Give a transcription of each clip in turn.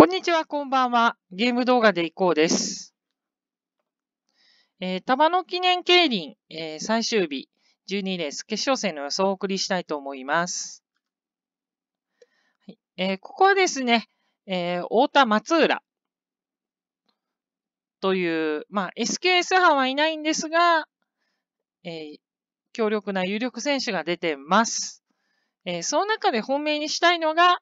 こんにちは、こんばんは。ゲーム動画でいこうです。えー、玉の記念競輪、えー、最終日、12レース、決勝戦の予想をお送りしたいと思います。はい、えー、ここはですね、えー、太田松浦という、まあ、SKS 派はいないんですが、えー、強力な有力選手が出てます。えー、その中で本命にしたいのが、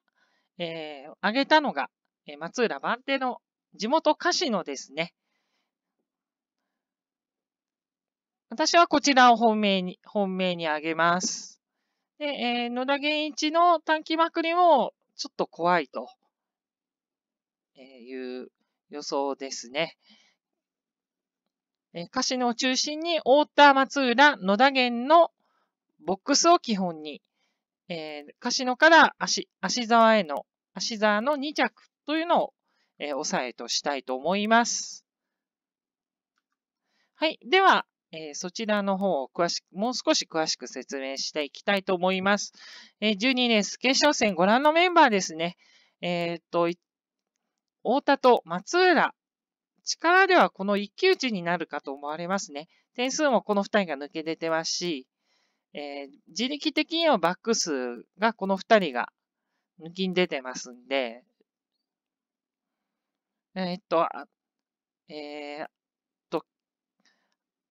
えー、挙げたのが、え松浦万定の地元歌詞のですね、私はこちらを本命に、本命にあげます。で、えー、野田源一の短期まくりもちょっと怖いという予想ですね。えー、歌詞の中心に太田、松浦、野田源のボックスを基本に、えー、歌詞のから足、足沢への、足沢の2着というのを、えー、押さえとしたいと思います。はい。では、えー、そちらの方を詳しく、もう少し詳しく説明していきたいと思います。えー、12年ース、決勝戦ご覧のメンバーですね。えー、っと、太田と松浦。力ではこの一騎打ちになるかと思われますね。点数もこの2人が抜け出てますし、えー、自力的にはバック数がこの2人が抜きに出てますんで、えっと、えー、っと、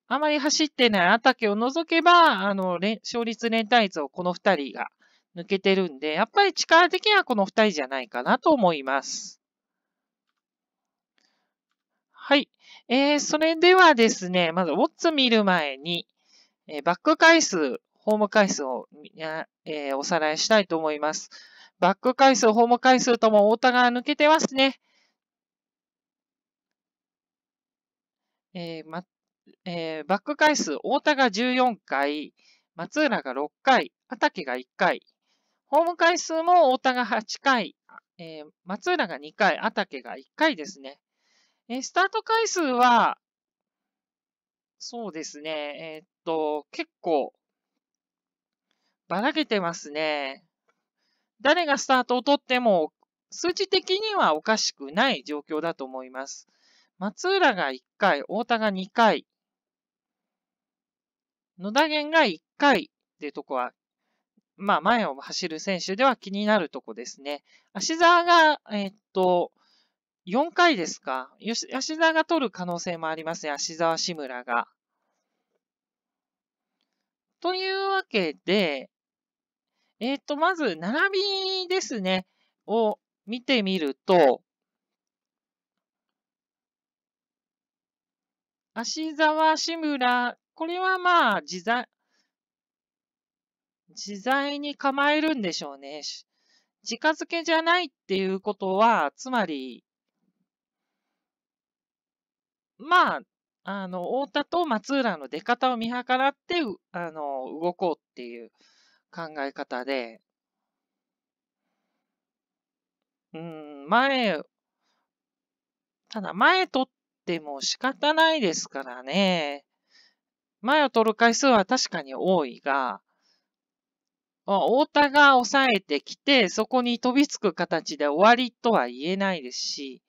あまり走ってない畑を除けば、あの、勝率連帯率をこの二人が抜けてるんで、やっぱり力的にはこの二人じゃないかなと思います。はい。えー、それではですね、まず、ウォッツ見る前に、えー、バック回数、ホーム回数を、えー、おさらいしたいと思います。バック回数、ホーム回数とも太田が抜けてますね。えーまえー、バック回数、太田が14回、松浦が6回、畑が1回、ホーム回数も太田が8回、えー、松浦が2回、畑が1回ですね。えー、スタート回数は、そうですね、えー、っと、結構、ばらけてますね。誰がスタートを取っても、数値的にはおかしくない状況だと思います。松浦が1回、太田が2回、野田源が1回っていうとこは、まあ前を走る選手では気になるとこですね。足沢が、えー、っと、4回ですか。足沢が取る可能性もありますね。足沢志村が。というわけで、えっ、と、まず、並びですね、を見てみると、芦沢志村、これはまあ、自在、自在に構えるんでしょうね。近づけじゃないっていうことは、つまり、まあ、あの、太田と松浦の出方を見計らって、あの、動こうっていう考え方で、うん、前、ただ前取っても仕方ないですからね。前を取る回数は確かに多いが、太田が抑えてきて、そこに飛びつく形で終わりとは言えないですし、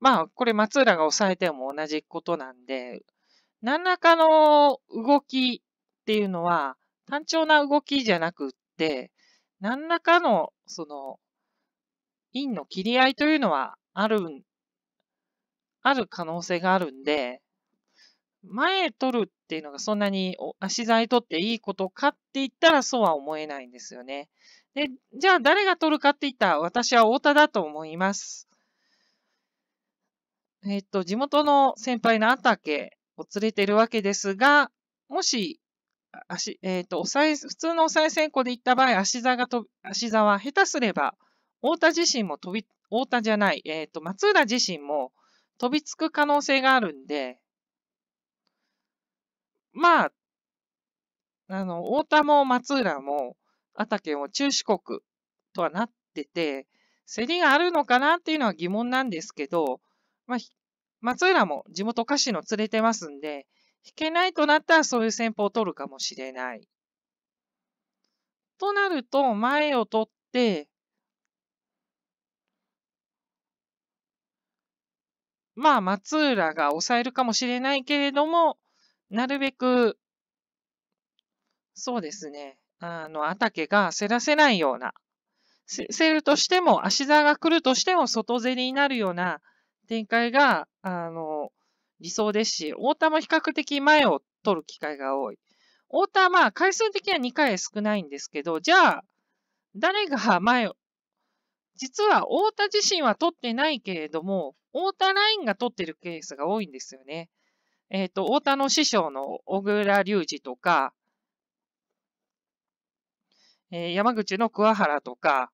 まあ、これ松浦が抑えても同じことなんで、何らかの動きっていうのは、単調な動きじゃなくって、何らかの、その、陰の切り合いというのはあるんある可能性があるんで、前取るっていうのがそんなに足材取っていいことかって言ったらそうは思えないんですよね。で、じゃあ誰が取るかって言ったら私は太田だと思います。えっ、と、地元の先輩のあたけを連れてるわけですが、もし、足、えっ、と、おさい、普通のおさい銭香で行った場合、足座がと、足座は下手すれば、太田自身も飛び、太田じゃない、えっ、と、松浦自身も飛びつく可能性があるんで、まあ、あの、大田も松浦も、あたけも中四国とはなってて、競りがあるのかなっていうのは疑問なんですけど、まあ、松浦も地元歌手の連れてますんで、引けないとなったらそういう戦法を取るかもしれない。となると、前を取って、まあ、松浦が抑えるかもしれないけれども、なるべく、そうですね、あの、あたけが焦らせないような、せ、るとしても、足座が来るとしても外競りになるような展開が、あの、理想ですし、太田も比較的前を取る機会が多い。太田はまあ、回数的には2回少ないんですけど、じゃあ、誰が前を、実は太田自身は取ってないけれども、太田ラインが取ってるケースが多いんですよね。えっ、ー、と、太田の師匠の小倉隆二とか、えー、山口の桑原とか、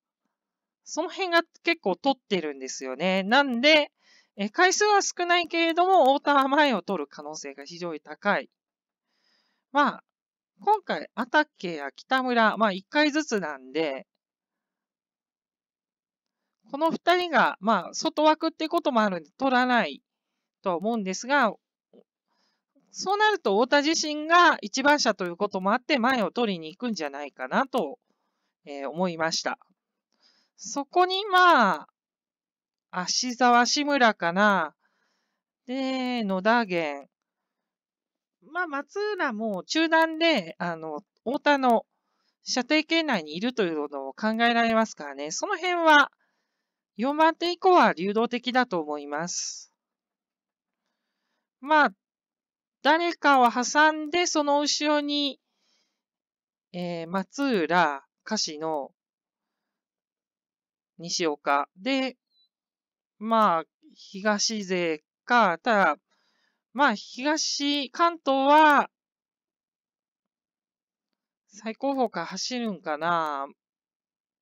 その辺が結構取ってるんですよね。なんで、えー、回数は少ないけれども、太田は前を取る可能性が非常に高い。まあ、今回、アタッケや北村、まあ一回ずつなんで、この二人が、まあ、外枠ってこともあるんで、取らないとは思うんですが、そうなると、太田自身が一番車ということもあって、前を取りに行くんじゃないかなと、えー、思いました。そこに、まあ、芦沢志村かな、で、野田源。まあ、松浦も中断で、あの、太田の射程圏内にいるというのを考えられますからね、その辺は、4番手以降は流動的だと思います。まあ、誰かを挟んで、その後ろに、えー、松浦、歌詞の西岡で、まあ、東勢か、ただ、まあ、東、関東は、最高峰か走るんかな。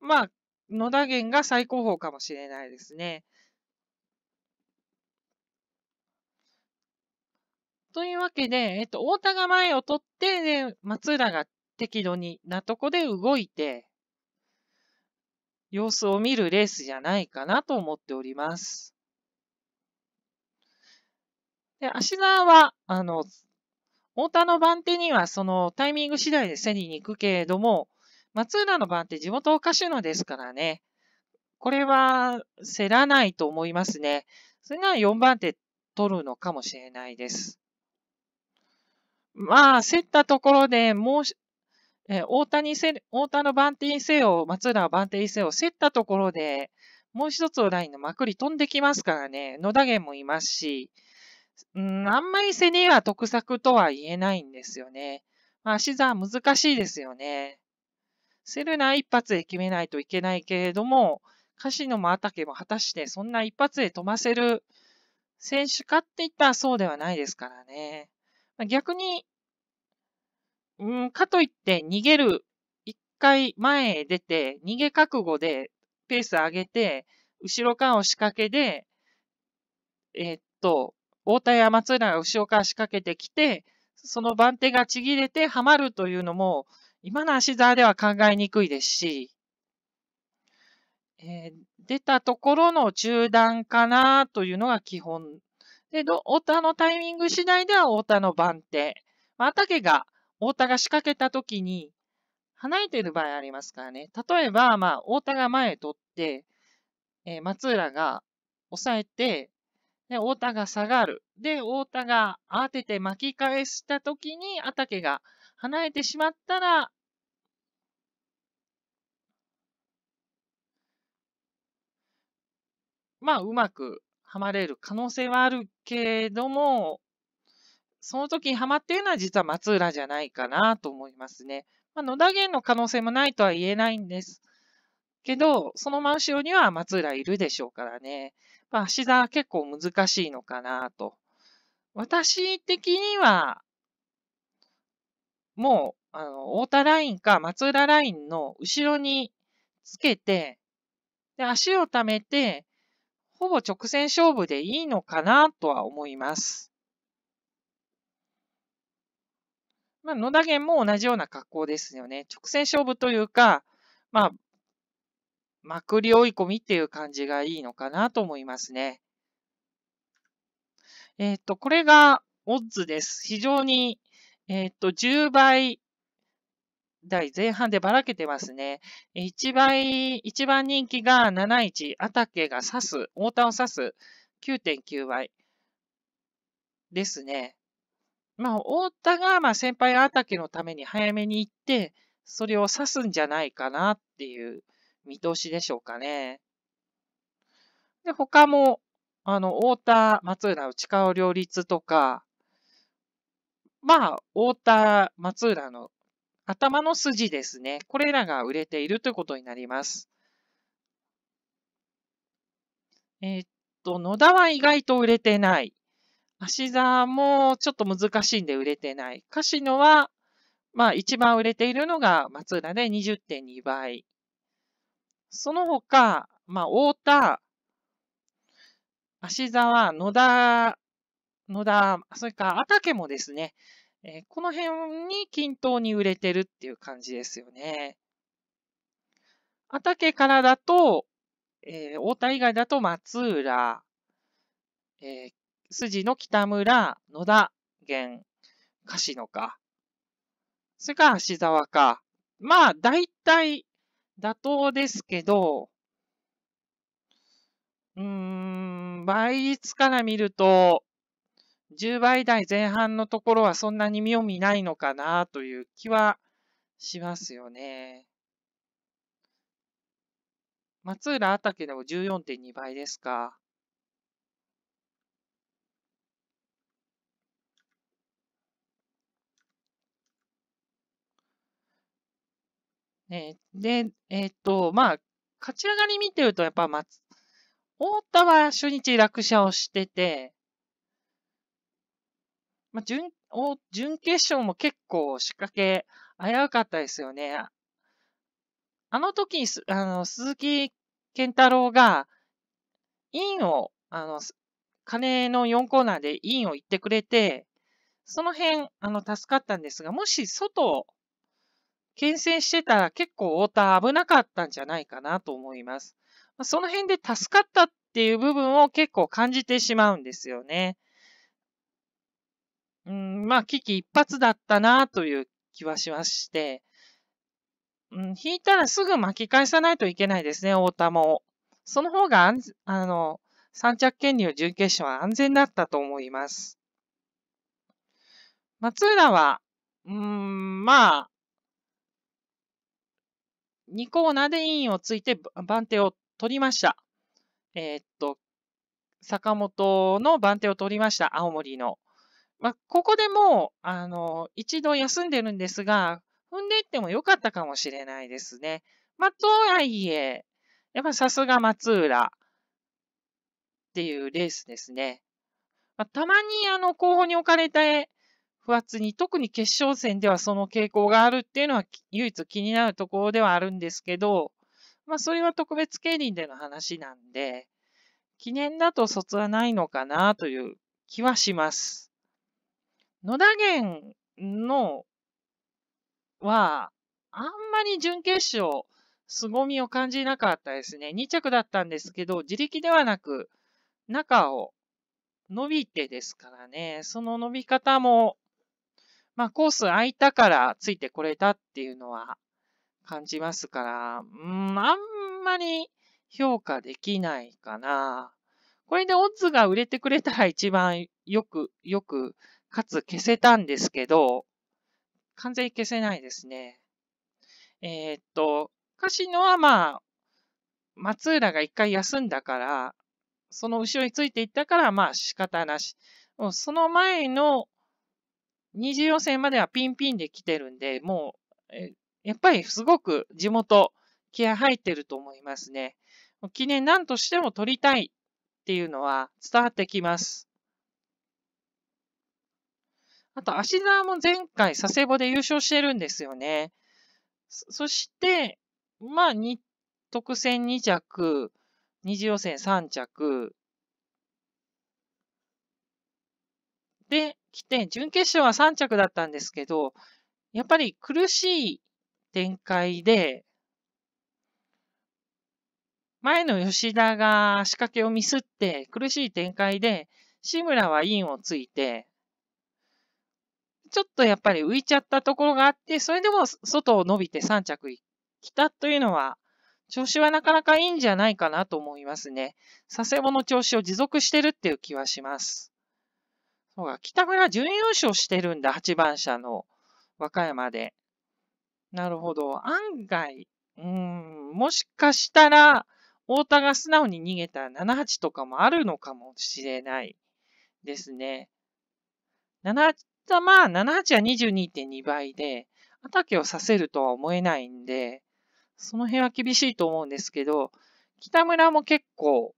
まあ、野田源が最高峰かもしれないですね。というわけで、えっと、太田が前を取って、で、松浦が適度になとこで動いて、様子を見るレースじゃないかなと思っております。で、芦沢は、あの、太田の番手にはそのタイミング次第で競りに行くけれども、松浦の番って地元おかしいのですからね。これは競らないと思いますね。それが4番手取るのかもしれないです。まあ、競ったところでもう、え大谷せ、大田の番手にせよ、松浦の番手にせよ、競ったところで、もう一つのラインのまくり飛んできますからね、野田源もいますし、うん、あんまり競りは得策とは言えないんですよね。まあ、足座難しいですよね。セルナ一発で決めないといけないけれども、カシノもアタケも果たしてそんな一発で飛ばせる選手かって言ったらそうではないですからね。逆に、うん、かといって逃げる、一回前へ出て、逃げ覚悟でペース上げて、後ろからを仕掛けで、えー、っと、大田や松浦が後ろから仕掛けてきて、その番手がちぎれてはまるというのも、今の足沢では考えにくいですし、えー、出たところの中断かなというのが基本。で、太田のタイミング次第では太田の番手。まあ、竹が、太田が仕掛けた時に、離れている場合ありますからね。例えば、まあ、太田が前取って、えー、松浦が抑えて、で、太田が下がる。で、太田が当てて巻き返した時に、あたけが離れてしまったら、まあ、うまくはまれる可能性はあるけれども、その時にはまっているのは実は松浦じゃないかなと思いますね。まあ、野田源の可能性もないとは言えないんですけど、その真後ろには松浦いるでしょうからね。まあ、足座は結構難しいのかなと。私的には、もう、あの、太田ラインか松浦ラインの後ろにつけて、で、足を溜めて、ほぼ直線勝負でいいのかなとは思います。まあ、野田源も同じような格好ですよね。直線勝負というか、まあ、まくり追い込みっていう感じがいいのかなと思いますね。えっ、と、これがオッズです。非常に、えっ、と、10倍代前半でばらけてますね。一番、一番人気が71、アタケが刺す、太田を刺す9.9倍ですね。まあ、太田が、まあ、先輩アタケのために早めに行って、それを刺すんじゃないかなっていう見通しでしょうかね。で、他も、あの、太田、松浦、内川両立とか、まあ、太田、松浦の頭の筋ですね。これらが売れているということになります。えー、っと、野田は意外と売れてない。足澤もちょっと難しいんで売れてない。カシノは、まあ一番売れているのが松浦で20.2倍。その他、まあ太田、足沢、野田、野田、それから、あもですね、えー、この辺に均等に売れてるっていう感じですよね。あたけからだと、えー、田以外だと松浦、えー、筋の北村、野田、源、樫野か。それから芦沢か。まあ、大体、妥当ですけど、うーん、倍率から見ると、10倍台前半のところはそんなに妙味ないのかなという気はしますよね。松浦あたけでも14.2倍ですか。ね、で、えー、っと、まあ、勝ち上がり見てると、やっぱ松、太田は初日落車をしてて、まあ、準、準決勝も結構仕掛け危うかったですよね。あの時にす、あの、鈴木健太郎が、インを、あの、金の4コーナーでインを言ってくれて、その辺、あの、助かったんですが、もし外を牽制してたら結構太田危なかったんじゃないかなと思います。その辺で助かったっていう部分を結構感じてしまうんですよね。まあ、危機一髪だったなという気はしまして、うん、引いたらすぐ巻き返さないといけないですね、大玉を。その方が、あの、三着権利を準決勝は安全だったと思います。松浦は、うーん、まあ、2コーナーでインをついて番手を取りました。えー、っと、坂本の番手を取りました、青森の。まあ、ここでもう、あの、一度休んでるんですが、踏んでいってもよかったかもしれないですね。まあ、とはいえ、やっぱさすが松浦っていうレースですね。まあ、たまにあの、候補に置かれた不発に、特に決勝戦ではその傾向があるっていうのは唯一気になるところではあるんですけど、まあ、それは特別競輪での話なんで、記念だと卒はないのかなという気はします。野田源のは、あんまり準決勝、凄みを感じなかったですね。2着だったんですけど、自力ではなく、中を伸びてですからね、その伸び方も、まあコース空いたからついてこれたっていうのは感じますから、うん、あんまり評価できないかな。これでオッズが売れてくれたら一番よく、よくかつ消せたんですけど、完全に消せないですね。えー、っと、カシノはまあ、松浦が一回休んだから、その後ろについていったから、まあ仕方なし。その前の二次予選まではピンピンで来てるんで、もう、やっぱりすごく地元、気合入ってると思いますね。記念何としても取りたいっていうのは伝わってきます。あと、芦沢も前回佐世保で優勝してるんですよね。そして、まあ、特選2着、二次予選3着、で、来て、準決勝は3着だったんですけど、やっぱり苦しい展開で、前の吉田が仕掛けをミスって、苦しい展開で、志村はインをついて、ちょっとやっぱり浮いちゃったところがあって、それでも外を伸びて3着来たというのは、調子はなかなかいいんじゃないかなと思いますね。佐世保の調子を持続してるっていう気はします。そうか、北村準優勝してるんだ、8番車の和歌山で。なるほど。案外、うん、もしかしたら、太田が素直に逃げた78とかもあるのかもしれないですね。たまあ、78は22.2倍で、アタケをさせるとは思えないんで、その辺は厳しいと思うんですけど、北村も結構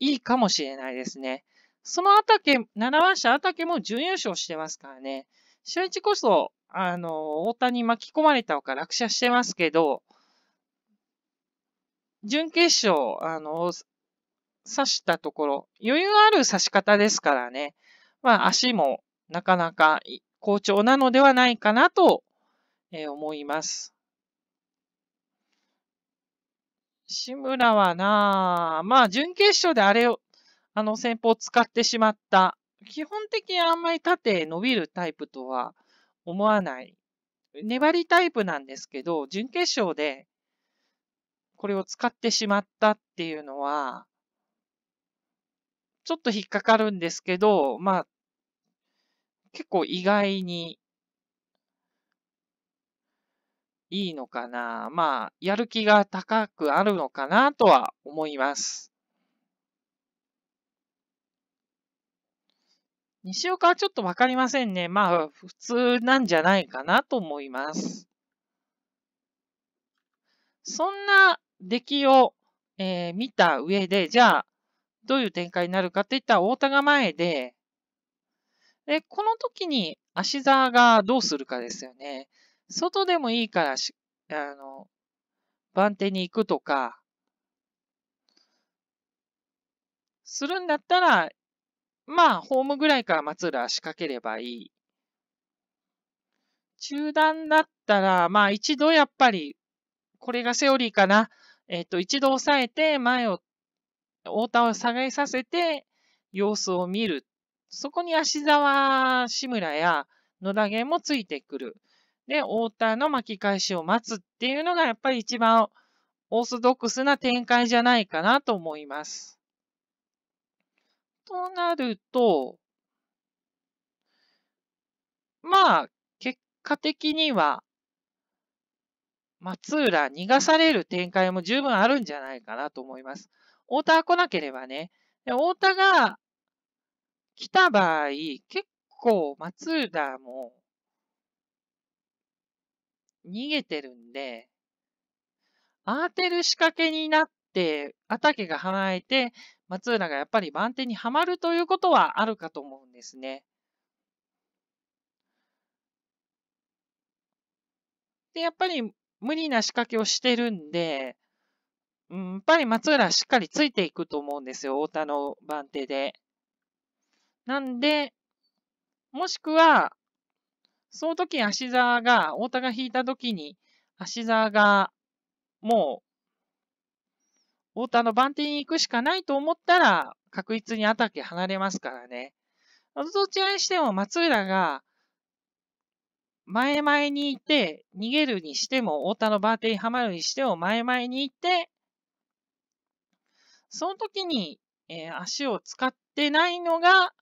いいかもしれないですね。そのアタケ、7番車アタケも準優勝してますからね。初日こそ、あの、大谷巻き込まれたほか落車してますけど、準決勝、あの、刺したところ、余裕ある刺し方ですからね。まあ、足もなかなか好調なのではないかなと思います。志村はなあ、まあ、準決勝であれを、あの戦法を使ってしまった。基本的にあんまり縦伸びるタイプとは思わない。粘りタイプなんですけど、準決勝でこれを使ってしまったっていうのは、ちょっと引っかかるんですけど、まあ、結構意外にいいのかな。まあ、やる気が高くあるのかなとは思います。西岡はちょっとわかりませんね。まあ、普通なんじゃないかなと思います。そんな出来を、えー、見た上で、じゃあ、どういう展開になるかっていったら、太田が前で、で、この時に足座がどうするかですよね。外でもいいからし、あの、番手に行くとか、するんだったら、まあ、ホームぐらいから松浦仕掛ければいい。中断だったら、まあ一度やっぱり、これがセオリーかな。えっ、ー、と、一度抑えて前を、太田を下がりさせて様子を見るそこに芦沢、志村や野田源もついてくる。で、太田の巻き返しを待つっていうのがやっぱり一番オーソドックスな展開じゃないかなと思います。となると、まあ、結果的には、松浦逃がされる展開も十分あるんじゃないかなと思います。太田が来なければね、太田が来た場合、結構松浦も逃げてるんで、慌てる仕掛けになって、アタケが離れて、松浦がやっぱり番手にはまるということはあるかと思うんですね。で、やっぱり無理な仕掛けをしてるんで、うん、やっぱり松浦はしっかりついていくと思うんですよ、太田の番手で。なんで、もしくは、その時足沢が、太田が引いた時に、足沢が、もう、太田の番手に行くしかないと思ったら、確実に畑離れますからね。どちらにしても松浦が、前々に行って、逃げるにしても、太田の番手にはまるにしても、前々に行って、その時に、えー、足を使ってないのが、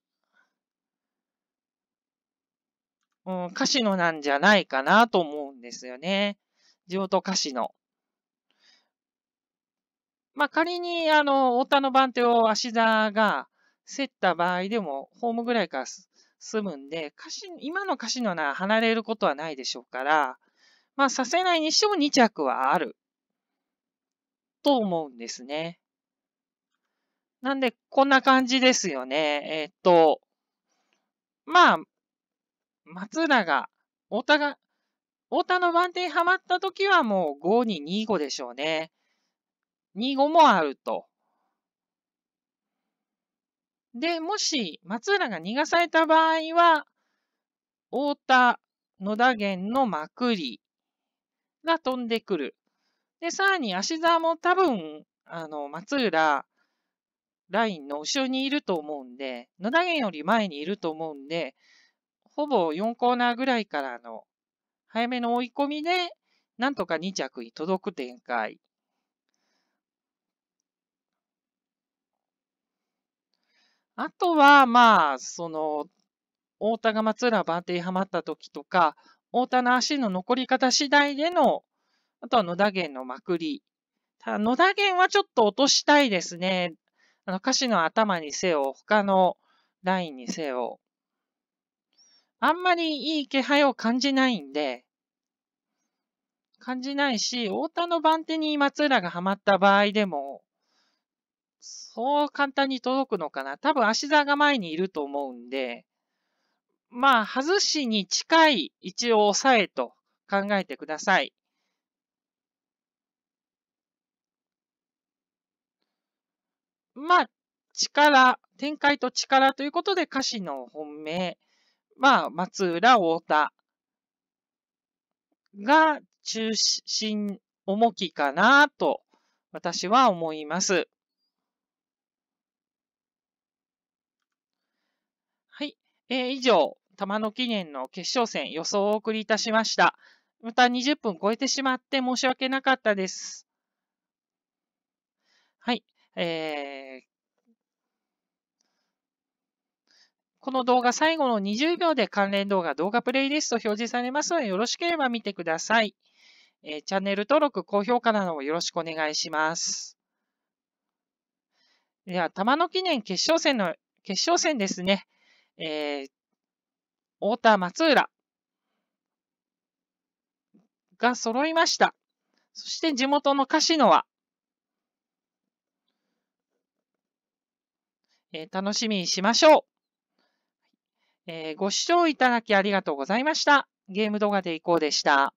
うん、カシノなんじゃないかなと思うんですよね。地元カシノ。まあ、仮に、あの、太田の番手を芦田が競った場合でも、ホームぐらいから済むんで、カシ今のカシノなら離れることはないでしょうから、まあ、させないにしても2着はある。と思うんですね。なんで、こんな感じですよね。えっと、まあ、松浦が、太田が、太田の番手にはまった時はもう5に25でしょうね。25もあると。で、もし松浦が逃がされた場合は、太田、野田源のまくりが飛んでくる。で、さらに芦沢も多分、あの、松浦、ラインの後ろにいると思うんで、野田源より前にいると思うんで、ほぼ4コーナーぐらいからの早めの追い込みで、なんとか2着に届く展開。あとは、まあ、その、太田が松浦番手にはまった時とか、太田の足の残り方次第での、あとは野田源のまくり。ただ、野田源はちょっと落としたいですね。あの、歌詞の頭にせよ、他のラインにせよ。あんまりいい気配を感じないんで、感じないし、太田の番手に松浦がはまった場合でも、そう簡単に届くのかな。多分足座が前にいると思うんで、まあ、外しに近い位置を押さえと考えてください。まあ、力、展開と力ということで歌詞の本命。まあ、松浦、太田が中心、重きかなと私は思います。はい。えー、以上、玉野記念の決勝戦予想をお送りいたしました。また20分超えてしまって申し訳なかったです。はい。えー、この動画最後の20秒で関連動画、動画プレイリスト表示されますので、よろしければ見てください。えー、チャンネル登録、高評価などもよろしくお願いします。では、玉の記念決勝戦の、決勝戦ですね。えー、太田、松浦が揃いました。そして地元の樫野は、えー、楽しみにしましょう。えー、ご視聴いただきありがとうございました。ゲーム動画でいこうでした。